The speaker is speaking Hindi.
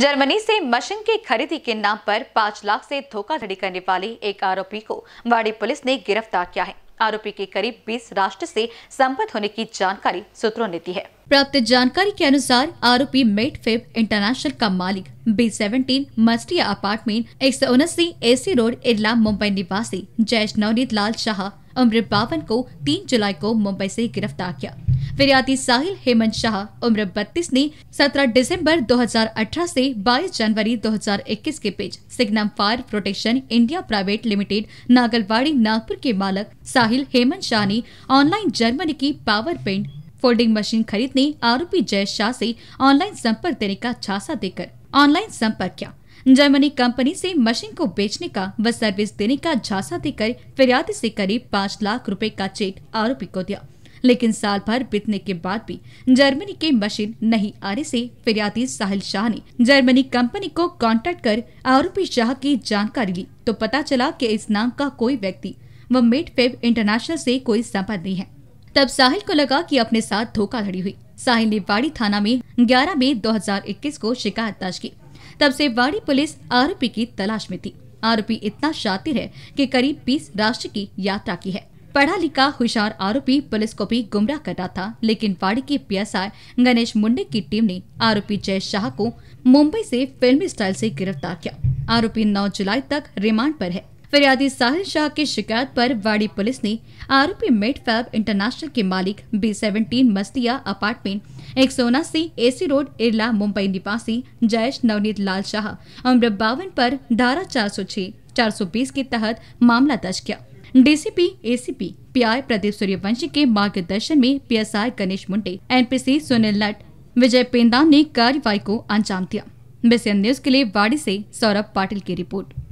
जर्मनी से मशीन की खरीदी के नाम पर पाँच लाख से धोखाधड़ी करने वाले एक आरोपी को वाड़ी पुलिस ने गिरफ्तार किया है आरोपी के करीब 20 राष्ट्र से संबद्ध होने की जानकारी सूत्रों ने दी है प्राप्त जानकारी के अनुसार आरोपी मेट फेब इंटरनेशनल का मालिक बी सेवेंटीन मस्टिया अपार्टमेंट एक सौ उनासी सी रोड इरला मुंबई निवासी जयश नवनीत लाल शाह उम्र बावन को तीन जुलाई को मुंबई से गिरफ्तार किया फिरियादी साहिल हेमंत शाह उम्र 32 ने 17 दिसंबर 2018 से 22 जनवरी 2021 के बीच Signum fire protection India private limited Nagalwadi Nagpur के मालक साहिल हेमंत शाह ने ऑनलाइन जर्मनी की पावर पेंट फोल्डिंग मशीन खरीदने आरोपी जय शाह से ऑनलाइन संपर्क देने का झांसा देकर ऑनलाइन संपर्क किया जर्मनी कंपनी से मशीन को बेचने का व सर्विस देने का झांसा देकर फिरियादी से करीब पाँच लाख रुपए का चेक आरोपी को दिया लेकिन साल भर बीतने के बाद भी जर्मनी के मशीन नहीं आने से फिरियादी साहिल शाह ने जर्मनी कंपनी को कांटेक्ट कर आरोपी शाह की जानकारी ली तो पता चला कि इस नाम का कोई व्यक्ति व मेट फेब इंटरनेशनल से कोई संबंध नहीं है तब साहिल को लगा कि अपने साथ धोखाधड़ी हुई साहिल ने वाड़ी थाना में 11 मई 2021 को शिकायत दर्ज की तब से वाड़ी पुलिस आरोपी की तलाश में थी आरोपी इतना शातिर है कि करीब 20 राष्ट्र की यात्रा की है पढ़ा लिखा होशियार आरोपी पुलिस को भी गुमराह कर रहा था लेकिन वाड़ी के पीएसआई गणेश मुंडे की टीम ने आरोपी जय शाह को मुंबई से फिल्मी स्टाइल से गिरफ्तार किया आरोपी 9 जुलाई तक रिमांड पर है फरियादी साहिल शाह की शिकायत पर वाड़ी पुलिस ने आरोपी मेट फैब इंटरनेशनल के मालिक बी सेवनटीन मस्तिया अपार्टमेंट एक सौ उनासी ए सी रोड इरला मुंबई निवासी जयेश नवनीत लाल शाह उम्र बावन पर धारा चार सौ छह चार सौ बीस के तहत मामला दर्ज किया DCP ACP PI Pradeep Suryavanshi के मार्गदर्शन में पीएसआई गणेश मुंडे एनपीसी सुनील नट विजय पेंदा ने कार्रवाई को अंजाम दिया बीसीएन न्यूज के लिए वाड़ी से सौरभ पाटिल की रिपोर्ट